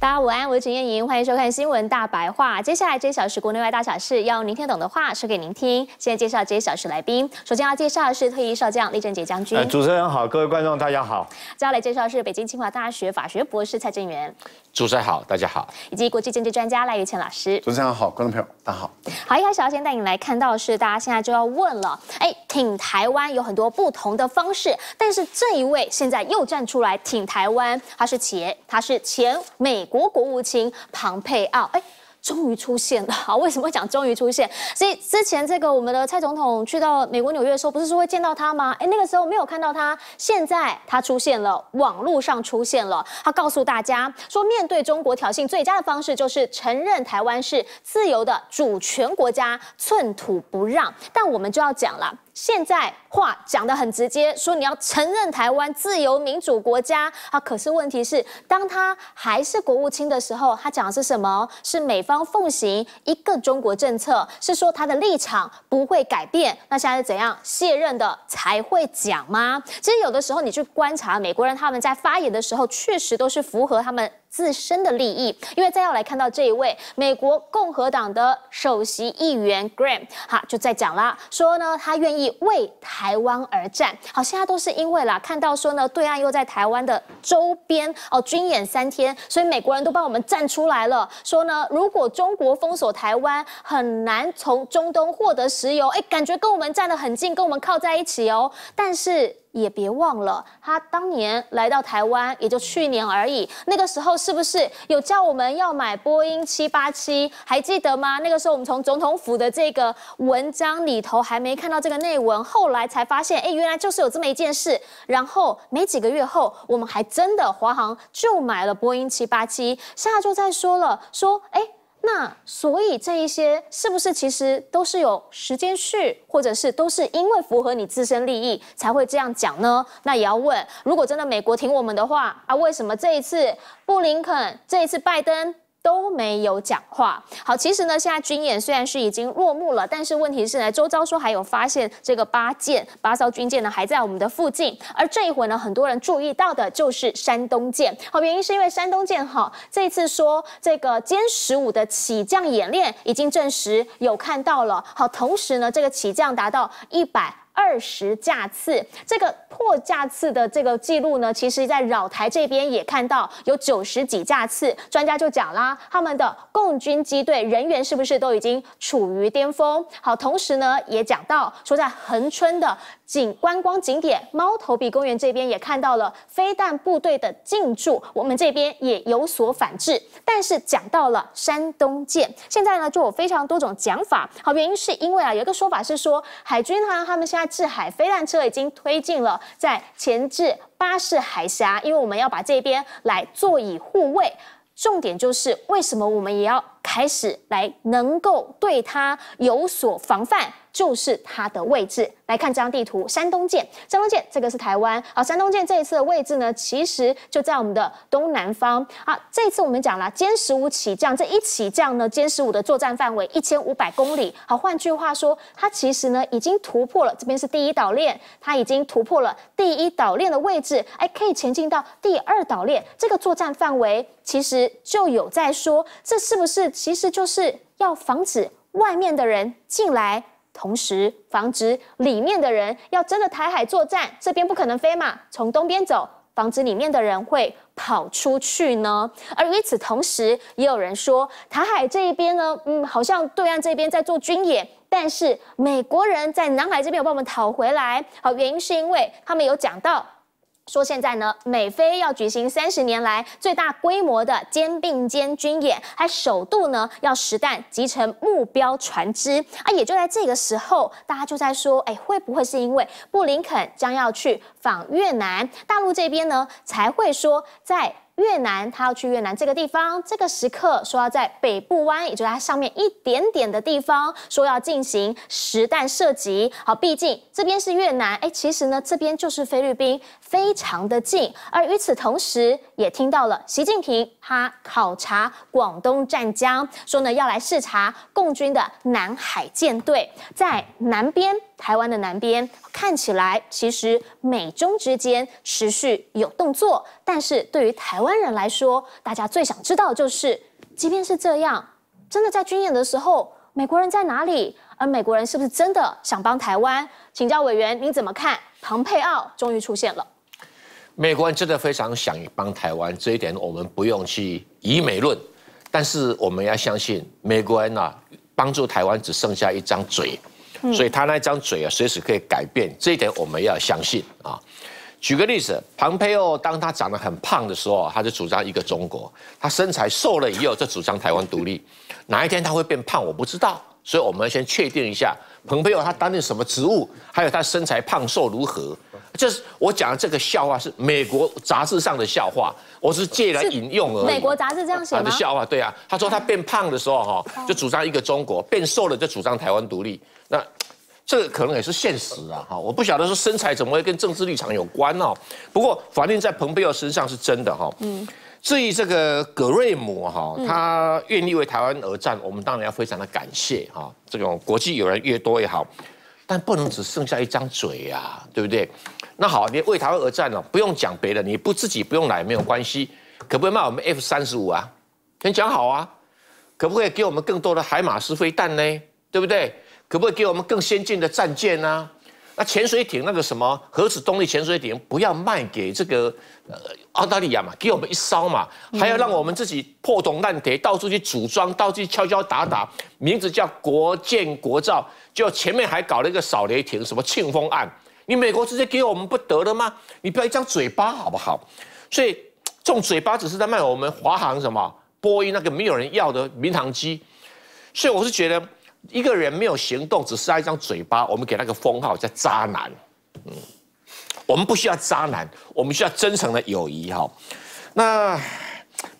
大家午安，我是陈燕莹，欢迎收看新闻大白话。接下来这一小时国内外大小事，要您听懂的话说给您听。现在介绍这一小时来宾，首先要介绍的是退役少将李正杰将军。主持人好，各位观众大家好。接下来介绍是北京清华大学法学博士蔡正元。主持人好，大家好。以及国际经济专家赖玉倩老师。主持人好，观众朋友大家好。好，一开始要先带你来看到是大家现在就要问了，哎，挺台湾有很多不同的方式，但是这一位现在又站出来挺台湾，他是前他是前美国国务卿庞佩奥，哎，终于出现了啊！为什么讲终于出现？所以之前这个我们的蔡总统去到美国纽约的时候，不是说会见到他吗？哎，那个时候没有看到他，现在他出现了，网络上出现了。他告诉大家说，面对中国挑衅，最佳的方式就是承认台湾是自由的主权国家，寸土不让。但我们就要讲了。现在话讲得很直接，说你要承认台湾自由民主国家啊。可是问题是，当他还是国务卿的时候，他讲的是什么？是美方奉行一个中国政策，是说他的立场不会改变。那现在是怎样卸任的才会讲吗？其实有的时候你去观察美国人他们在发言的时候，确实都是符合他们。自身的利益，因为再要来看到这一位美国共和党的首席议员 Graham 哈，就在讲啦，说呢他愿意为台湾而战。好，现在都是因为啦，看到说呢对岸又在台湾的周边哦军演三天，所以美国人都帮我们站出来了，说呢如果中国封锁台湾，很难从中东获得石油，哎，感觉跟我们站的很近，跟我们靠在一起哦，但是。也别忘了，他当年来到台湾，也就去年而已。那个时候是不是有叫我们要买波音七八七？还记得吗？那个时候我们从总统府的这个文章里头还没看到这个内文，后来才发现，哎，原来就是有这么一件事。然后没几个月后，我们还真的华航就买了波音七八七。下周再说了，说哎。那所以这一些是不是其实都是有时间序，或者是都是因为符合你自身利益才会这样讲呢？那也要问，如果真的美国听我们的话啊，为什么这一次布林肯这一次拜登？都没有讲话。好，其实呢，现在军演虽然是已经落幕了，但是问题是呢，周遭说还有发现这个八舰八艘军舰呢还在我们的附近。而这一回呢，很多人注意到的就是山东舰。好，原因是因为山东舰哈，这次说这个歼十五的起降演练已经证实有看到了。好，同时呢，这个起降达到一百。二十架次，这个破架次的这个记录呢，其实在绕台这边也看到有九十几架次。专家就讲啦，他们的共军机队人员是不是都已经处于巅峰？好，同时呢也讲到说，在横村的景观光景点猫头鼻公园这边也看到了飞弹部队的进驻，我们这边也有所反制。但是讲到了山东舰，现在呢就有非常多种讲法。好，原因是因为啊，有一个说法是说海军哈他们现在。制海飞弹车已经推进了，在前置巴士海峡，因为我们要把这边来座椅护卫。重点就是为什么我们也要？开始来能够对他有所防范，就是它的位置。来看这张地图，山东舰，山东舰，这个是台湾啊。山东舰这一次的位置呢，其实就在我们的东南方啊。这一次我们讲了歼十五起降，这一起降呢，歼十五的作战范围一千五百公里。好，换句话说，它其实呢已经突破了这边是第一岛链，它已经突破了第一岛链的位置，哎，可以前进到第二岛链。这个作战范围其实就有在说，这是不是？其实就是要防止外面的人进来，同时防止里面的人要真的台海作战，这边不可能飞嘛，从东边走，防止里面的人会跑出去呢。而与此同时，也有人说台海这一边呢，嗯，好像对岸这边在做军演，但是美国人在南海这边有帮我们讨回来。好，原因是因为他们有讲到。说现在呢，美菲要举行三十年来最大规模的肩并肩军演，还首度呢要实弹集成目标船只啊！也就在这个时候，大家就在说，哎，会不会是因为布林肯将要去访越南，大陆这边呢才会说在。越南，他要去越南这个地方，这个时刻说要在北部湾，也就是它上面一点点的地方，说要进行实弹射击。好，毕竟这边是越南，哎，其实呢，这边就是菲律宾，非常的近。而与此同时，也听到了习近平他考察广东湛江，说呢要来视察共军的南海舰队，在南边。台湾的南边看起来，其实美中之间持续有动作，但是对于台湾人来说，大家最想知道的就是，即便是这样，真的在军演的时候，美国人在哪里？而美国人是不是真的想帮台湾？请教委员，你怎么看？蓬佩奥终于出现了，美国人真的非常想帮台湾，这一点我们不用去以美论，但是我们要相信，美国人啊，帮助台湾只剩下一张嘴。所以他那张嘴啊，随时可以改变这一点，我们要相信啊。举个例子，蓬佩奥当他长得很胖的时候，他就主张一个中国；他身材瘦了以后，就主张台湾独立。哪一天他会变胖，我不知道。所以我们先确定一下，蓬佩奥他担任什么职务，还有他身材胖瘦如何。就是我讲的这个笑话是美国杂志上的笑话，我是借来引用而已。美国杂志这样写的笑话，对啊，他说他变胖的时候哈，就主张一个中国；变瘦了就主张台湾独立。那这可能也是现实啊，哈，我不晓得说身材怎么会跟政治立场有关哦。不过法律在蓬佩尔身上是真的哈。嗯。至于这个格瑞姆哈，他愿意为台湾而战，我们当然要非常的感谢哈。这种国际友人越多越好，但不能只剩下一张嘴啊，对不对？那好，你为台湾而战了，不用讲别的，你不自己不用来没有关系，可不可以卖我们 F 三十五啊？先讲好啊，可不可以给我们更多的海马斯飞弹呢？对不对？可不可以给我们更先进的战舰呢？那潜水艇那个什么核子动力潜水艇不要卖给这个呃澳大利亚嘛，给我们一烧嘛，还要让我们自己破铜烂铁到处去组装，到处去敲敲打打，名字叫国建国造，就前面还搞了一个扫雷艇什么庆丰案。你美国直接给我们不得了吗？你不要一张嘴巴好不好？所以这种嘴巴只是在卖我们华航什么波音那个没有人要的民航机，所以我是觉得一个人没有行动，只是一张嘴巴，我们给那个封号叫渣男。嗯，我们不需要渣男，我们需要真诚的友谊哈。那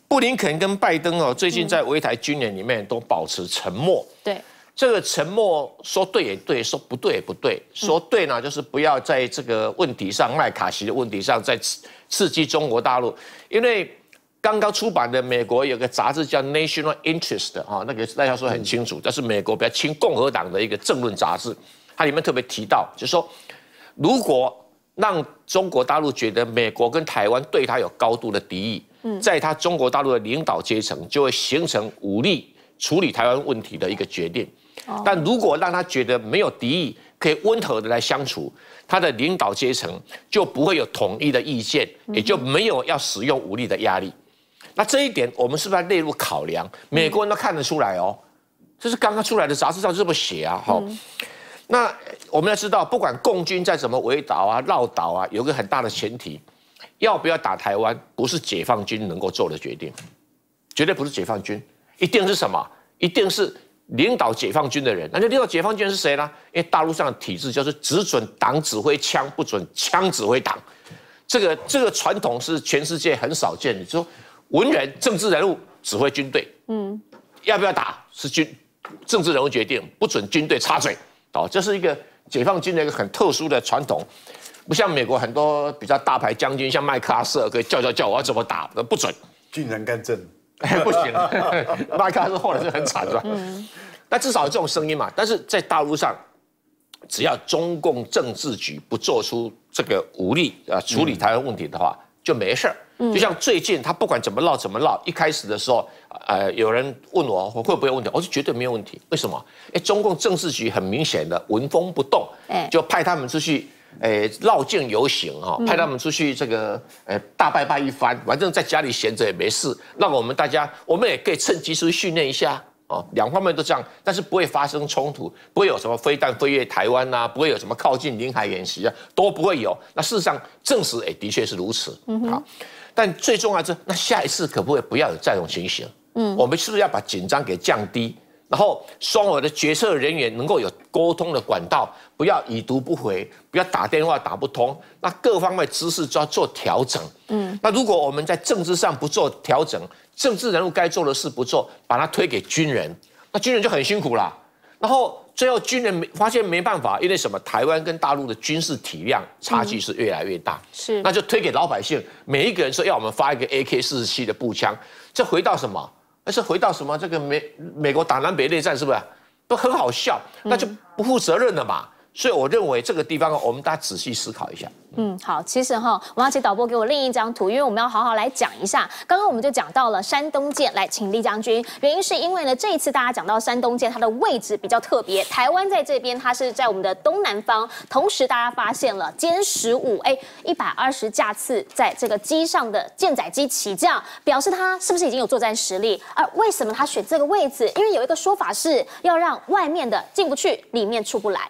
布林肯跟拜登哦，最近在围台军人里面都保持沉默。对。这个沉默说对也对，说不对也不对。说对呢，就是不要在这个问题上、麦卡锡的问题上，在刺刺激中国大陆。因为刚刚出版的美国有个杂志叫《National Interest》啊，那个大家说很清楚，这是美国比较亲共和党的一个政论杂志，它里面特别提到，就是说，如果让中国大陆觉得美国跟台湾对它有高度的敌意，在它中国大陆的领导阶层就会形成武力处理台湾问题的一个决定。但如果让他觉得没有敌意，可以温和的来相处，他的领导阶层就不会有统一的意见，也就没有要使用武力的压力。那这一点我们是不是要列入考量？美国人都看得出来哦，这是刚刚出来的杂志上这么写啊。好，那我们要知道，不管共军在怎么围岛啊、绕岛啊，有个很大的前提，要不要打台湾，不是解放军能够做的决定，绝对不是解放军，一定是什么？一定是。领导解放军的人，那就领导解放军是谁呢？因为大陆上的体制就是只准党指挥枪，不准枪指挥党。这个这个传统是全世界很少见的。说文人、政治人物指挥军队，嗯，要不要打是军政治人物决定，不准军队插嘴。哦，这是一个解放军的一个很特殊的传统，不像美国很多比较大牌将军，像麦克阿瑟可以叫叫叫我怎么打，不准军人干政。不行了，那他是后来是很惨的。嗯，那至少有这种声音嘛。但是在大陆上，只要中共政治局不做出这个武力啊处理台湾问题的话，就没事儿。就像最近他不管怎么闹怎么闹，一开始的时候，呃，有人问我会不会有问题，我说绝对没有问题。为什么？哎，中共政治局很明显的纹风不动，就派他们出去。哎，绕境游行哈，派他们出去这个，哎，大拜拜一番，反正在家里闲着也没事，那我们大家，我们也可以趁机去训练一下哦，两方面都这样，但是不会发生冲突，不会有什么飞弹飞越台湾呐，不会有什么靠近领海演习啊，都不会有。那事实上证实，哎，的确是如此。嗯哼。但最重要是，那下一次可不可以不要有这种情形。嗯，我们是不是要把紧张给降低？然后，双方的决策人员能够有沟通的管道，不要已读不回，不要打电话打不通。那各方面知识就要做调整。嗯，那如果我们在政治上不做调整，政治人物该做的事不做，把它推给军人，那军人就很辛苦了。然后最后军人没发现没办法，因为什么？台湾跟大陆的军事体量差距是越来越大，是，那就推给老百姓。每一个人说要我们发一个 AK 四十七的步枪，这回到什么？但是回到什么这个美美国打南北内战是不是都很好笑？那就不负责任了嘛。所以我认为这个地方，我们大家仔细思考一下。嗯，好，其实哈，我要请导播给我另一张图，因为我们要好好来讲一下。刚刚我们就讲到了山东舰，来请李将军。原因是因为呢，这一次大家讲到山东舰，它的位置比较特别。台湾在这边，它是在我们的东南方。同时，大家发现了歼十五，A 一百二十架次在这个机上的舰载机起降，表示它是不是已经有作战实力？而为什么它选这个位置？因为有一个说法是要让外面的进不去，里面出不来。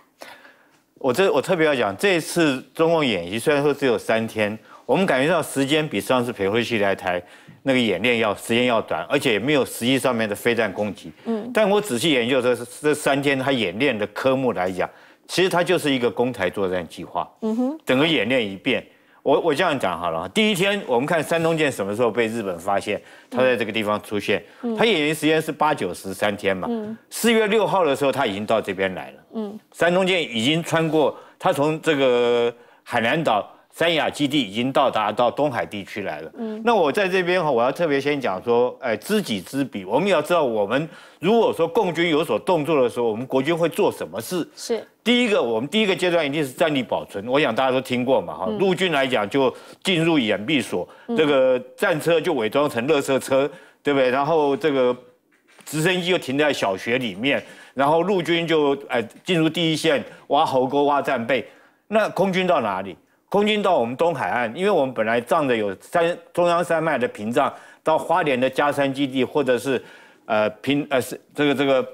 我这我特别要讲，这一次中共演习虽然说只有三天，我们感觉到时间比上次培护去台台那个演练要时间要短，而且也没有实际上面的飞弹攻击。嗯，但我仔细研究这这三天他演练的科目来讲，其实它就是一个攻台作战计划。嗯哼，整个演练一遍。我我这样讲好了，第一天我们看山东舰什么时候被日本发现，他在这个地方出现，他演习时间是八九十三天嘛，四月六号的时候他已经到这边来了，嗯，山东舰已经穿过，他从这个海南岛。三亚基地已经到达到东海地区来了。嗯，那我在这边哈，我要特别先讲说，哎，知己知彼，我们要知道我们如果说共军有所动作的时候，我们国军会做什么事？是第一个，我们第一个阶段一定是战力保存。我想大家都听过嘛，哈，陆军来讲就进入掩蔽所，这个战车就伪装成乐色车，对不对？然后这个直升机就停在小学里面，然后陆军就哎进入第一线挖壕沟、挖战备。那空军到哪里？空军到我们东海岸，因为我们本来仗着有山中央山脉的屏障，到花莲的嘉山基地，或者是，呃平呃是这个这个，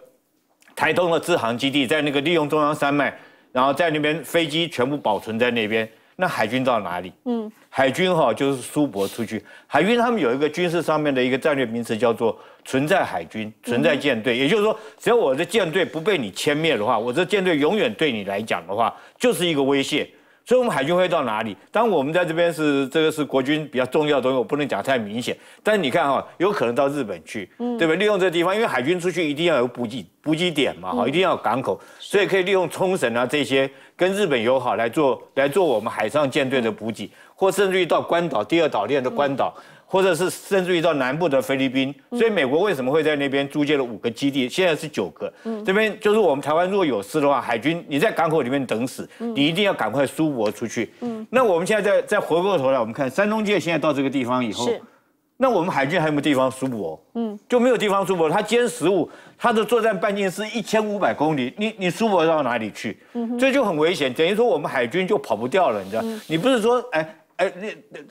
台东的支航基地，在那个利用中央山脉，然后在那边飞机全部保存在那边。那海军到哪里？嗯，海军哈就是苏博出去。海军他们有一个军事上面的一个战略名词叫做存在海军、存在舰队，也就是说，只要我的舰队不被你歼灭的话，我这舰队永远对你来讲的话，就是一个威胁。所以，我们海军会到哪里？当我们在这边是这个是国军比较重要的东西，我不能讲太明显。但是你看哈，有可能到日本去，对对？利用这地方，因为海军出去一定要有补给补给点嘛，哈，一定要有港口，所以可以利用冲绳啊这些跟日本友好来做来做我们海上舰队的补给，或甚至于到关岛、第二岛链的关岛。或者是甚至于到南部的菲律宾，所以美国为什么会在那边租借了五个基地？现在是九个。嗯，这边就是我们台湾如果有事的话，海军你在港口里面等死，你一定要赶快舒博出去。嗯，那我们现在再再回过头来，我们看山东舰现在到这个地方以后，那我们海军还有没有地方舒博？嗯，就没有地方舒博。它歼十五，它的作战半径是一千五百公里，你你舒博到哪里去？嗯，这就很危险，等于说我们海军就跑不掉了，你知道？你不是说哎？哎，那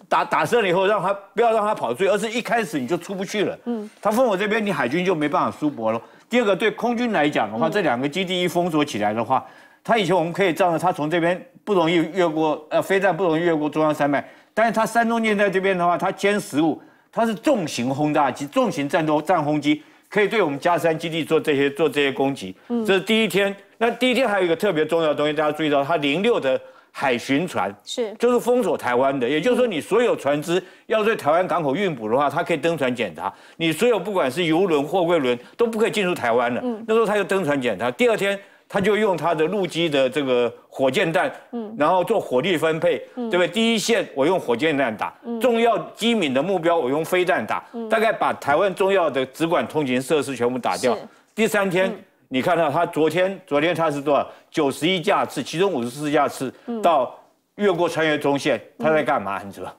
打打胜了以后，让他不要让他跑出去，而是一开始你就出不去了。嗯，他封锁这边，你海军就没办法输博了。第二个，对空军来讲的话，这两个基地一封锁起来的话，他以前我们可以仗着他从这边不容易越过呃，飞弹不容易越过中央山脉，但是他山东舰在这边的话，他歼十五，他是重型轰炸机、重型战斗战轰机，可以对我们加山基地做这些做这些攻击。这是第一天，那第一天还有一个特别重要的东西，大家注意到，他零六的。海巡船是，就是封锁台湾的，也就是说，你所有船只要在台湾港口运补的话，它可以登船检查你所有不管是游轮、货柜轮都不可以进入台湾了。嗯，那时候他就登船检查，第二天他就用他的陆基的这个火箭弹，嗯，然后做火力分配，对不对？第一线我用火箭弹打，重要机敏的目标我用飞弹打，大概把台湾重要的直管通勤设施全部打掉。第三天。你看到他昨天，昨天他是多少？九十一架次，其中五十四架次到越过穿越中线，他在干嘛？你知道？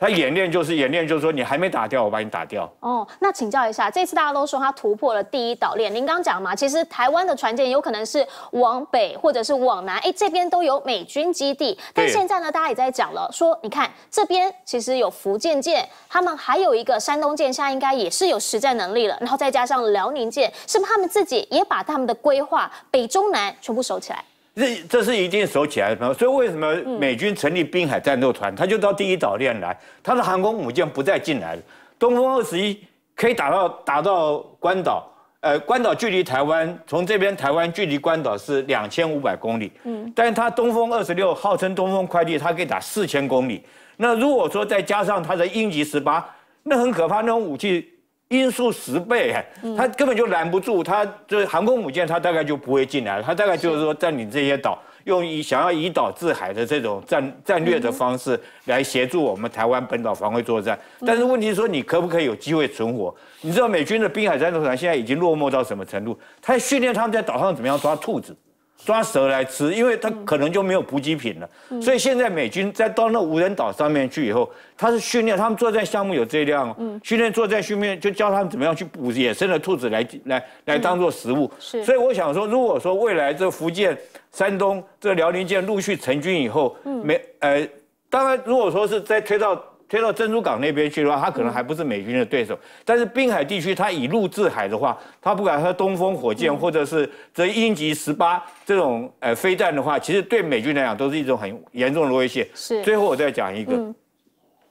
他演练就是演练，就是说你还没打掉，我把你打掉。哦，那请教一下，这次大家都说他突破了第一岛链。您刚讲嘛，其实台湾的船舰有可能是往北或者是往南，哎，这边都有美军基地。但现在呢，大家也在讲了，说你看这边其实有福建舰，他们还有一个山东舰，现在应该也是有实战能力了。然后再加上辽宁舰，是不是他们自己也把他们的规划北中南全部守起来？这这是一定守起来的，所以为什么美军成立滨海战斗团，他就到第一岛链来，他的航空母舰不再进来了。东风二十一可以打到打到关岛，呃，关岛距离台湾从这边台湾距离关岛是两千五百公里，嗯，但是它东风二十六号称东风快递，它可以打四千公里。那如果说再加上它的鹰击十八，那很可怕那种武器。音速十倍，他根本就拦不住。他就是航空母舰，他大概就不会进来了。他大概就是说，占领这些岛用以想要以岛制海的这种战战略的方式来协助我们台湾本岛防卫作战。但是问题说，你可不可以有机会存活？你知道美军的滨海战斗团现在已经落寞到什么程度？他训练他们在岛上怎么样抓兔子。抓蛇来吃，因为他可能就没有补给品了。所以现在美军在到那无人岛上面去以后，他是训练他们作战项目有这辆，训练作战训练就教他们怎么样去捕野生的兔子来来来当做食物。所以我想说，如果说未来这福建、山东、这辽宁舰陆续成军以后，没呃，当然如果说是在推到。推到珍珠港那边去的话，他可能还不是美军的对手。但是滨海地区，他以陆制海的话，他不管他东风火箭或者是这鹰击十八这种呃飞弹的话，其实对美军来讲都是一种很严重的威胁。是，最后我再讲一个，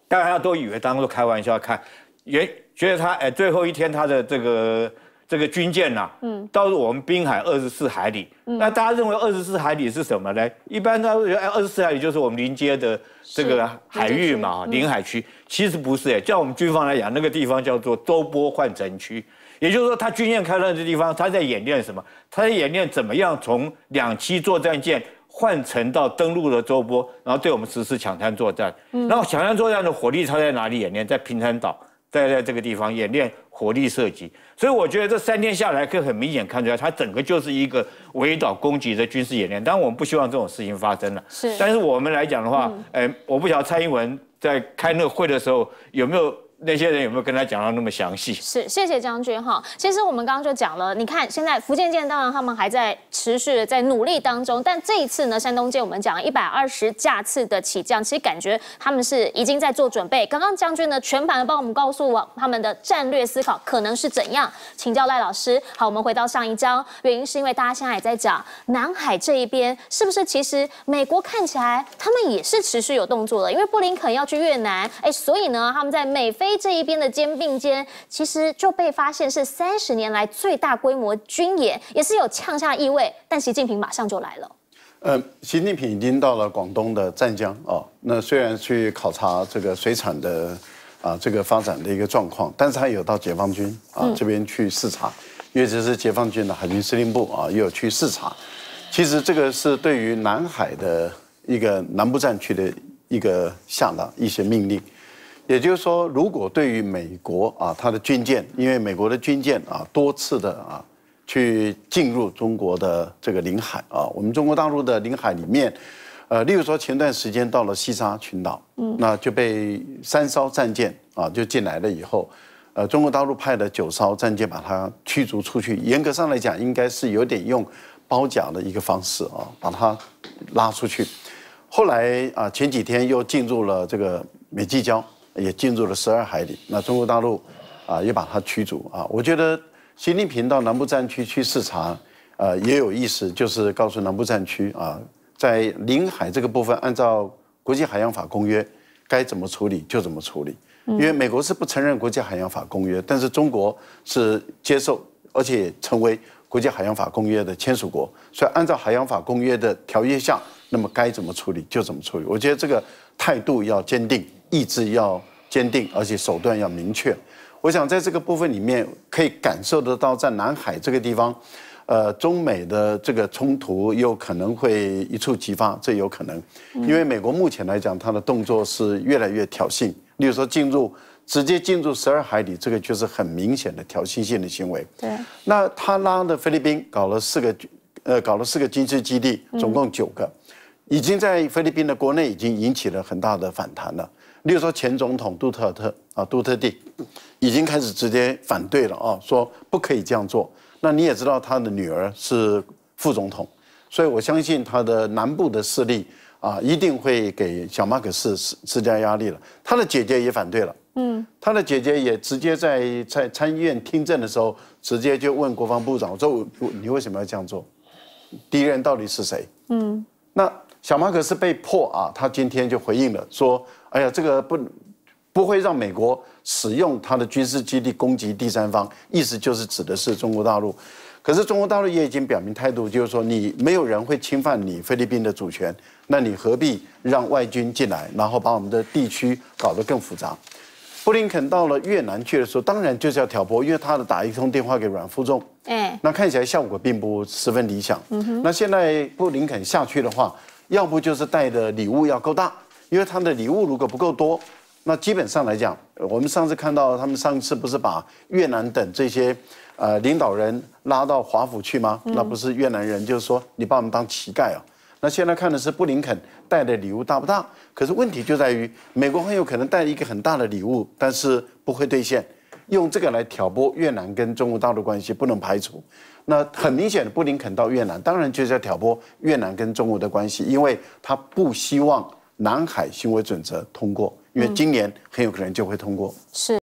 大家都以为当做开玩笑看，也觉得他哎最后一天他的这个。这个军舰呐，嗯，到我们滨海二十四海里，那大家认为二十四海里是什么呢？一般都认为哎，二十四海里就是我们临街的这个海域嘛，临海区。其实不是哎，叫我们军方来讲，那个地方叫做周波换城区，也就是说，他军舰开到这地方，他在演练什么？他在演练怎么样从两栖作战舰换乘到登陆的周波，然后对我们实施抢滩作战。然后抢滩作战的火力，差在哪里演练？在平潭岛。在在这个地方演练火力射击，所以我觉得这三天下来，可以很明显看出来，它整个就是一个围岛攻击的军事演练。当然，我们不希望这种事情发生了。是，但是我们来讲的话，哎，我不晓得蔡英文在开那个会的时候有没有。那些人有没有跟他讲到那么详细？是，谢谢将军哈。其实我们刚刚就讲了，你看现在福建舰，当然他们还在持续的在努力当中。但这一次呢，山东舰我们讲一百二十架次的起降，其实感觉他们是已经在做准备。刚刚将军呢，全盘的帮我们告诉我他们的战略思考可能是怎样，请教赖老师。好，我们回到上一章，原因是因为大家现在也在讲南海这一边，是不是？其实美国看起来他们也是持续有动作的，因为布林肯要去越南，哎，所以呢，他们在美菲。这一边的肩并肩，其实就被发现是三十年来最大规模军演，也是有呛下意味。但习近平马上就来了。呃，习近平已经到了广东的湛江啊。那虽然去考察这个水产的啊这个发展的一个状况，但是他有到解放军啊这边去视察，因为这是解放军的海军司令部啊，又有去视察。其实这个是对于南海的一个南部战区的一个下达一些命令。也就是说，如果对于美国啊，它的军舰，因为美国的军舰啊，多次的啊，去进入中国的这个领海啊，我们中国大陆的领海里面，呃，例如说前段时间到了西沙群岛，嗯，那就被三艘战舰啊就进来了以后，呃，中国大陆派的九艘战舰把它驱逐出去。严格上来讲，应该是有点用包夹的一个方式啊，把它拉出去。后来啊，前几天又进入了这个美济礁。也进入了十二海里，那中国大陆，啊，也把它驱逐啊。我觉得习近平到南部战区去视察，呃，也有意思，就是告诉南部战区啊，在领海这个部分，按照国际海洋法公约，该怎么处理就怎么处理。因为美国是不承认国际海洋法公约，但是中国是接受，而且成为国际海洋法公约的签署国，所以按照海洋法公约的条约项，那么该怎么处理就怎么处理。我觉得这个态度要坚定。意志要坚定，而且手段要明确。我想在这个部分里面，可以感受得到，在南海这个地方，呃，中美的这个冲突又可能会一触即发，这有可能。因为美国目前来讲，它的动作是越来越挑衅。例如说，进入直接进入十二海里，这个就是很明显的挑衅性的行为。对。那他拉的菲律宾搞了四个，呃，搞了四个军事基地，总共九个，已经在菲律宾的国内已经引起了很大的反弹了。例如说，前总统杜特尔特啊，杜特地已经开始直接反对了啊，说不可以这样做。那你也知道，他的女儿是副总统，所以我相信他的南部的势力啊，一定会给小马可斯施施加压力了。他的姐姐也反对了，嗯，他的姐姐也直接在在参议院听证的时候，直接就问国防部长说：“你为什么要这样做？敌人到底是谁？”嗯，那小马可是被迫啊，他今天就回应了说。哎呀，这个不不会让美国使用它的军事基地攻击第三方，意思就是指的是中国大陆。可是中国大陆也已经表明态度，就是说你没有人会侵犯你菲律宾的主权，那你何必让外军进来，然后把我们的地区搞得更复杂？布林肯到了越南去的时候，当然就是要挑拨，因为他的打一通电话给阮富仲，那看起来效果并不十分理想。嗯哼，那现在布林肯下去的话，要不就是带的礼物要够大。因为他的礼物如果不够多，那基本上来讲，我们上次看到他们上次不是把越南等这些呃领导人拉到华府去吗？那不是越南人就是说你把我们当乞丐啊？那现在看的是布林肯带的礼物大不大？可是问题就在于美国很有可能带了一个很大的礼物，但是不会兑现，用这个来挑拨越南跟中国大陆关系不能排除。那很明显的布林肯到越南，当然就是要挑拨越南跟中国的关系，因为他不希望。南海行为准则通过，因为今年很有可能就会通过。是。